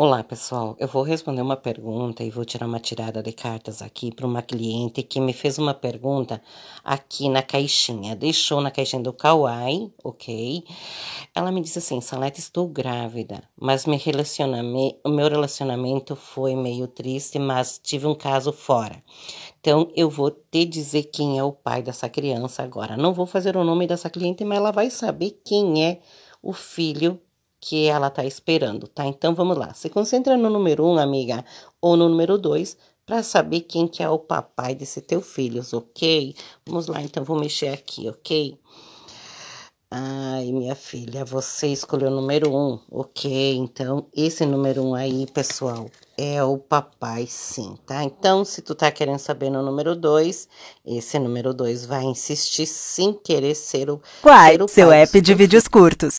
Olá, pessoal. Eu vou responder uma pergunta e vou tirar uma tirada de cartas aqui para uma cliente que me fez uma pergunta aqui na caixinha. Deixou na caixinha do Kawaii, ok? Ela me disse assim: Salete, estou grávida, mas me o meu relacionamento foi meio triste, mas tive um caso fora. Então, eu vou te dizer quem é o pai dessa criança agora. Não vou fazer o nome dessa cliente, mas ela vai saber quem é o filho que ela tá esperando, tá? Então vamos lá. Se concentra no número um, amiga, ou no número dois, para saber quem que é o papai desse teu filho, ok? Vamos lá, então vou mexer aqui, ok? Ai, minha filha, você escolheu o número um, ok? Então esse número um aí, pessoal, é o papai, sim, tá? Então, se tu tá querendo saber no número dois, esse número dois vai insistir sem querer ser o. Quai, ser o seu app de vídeos curtos.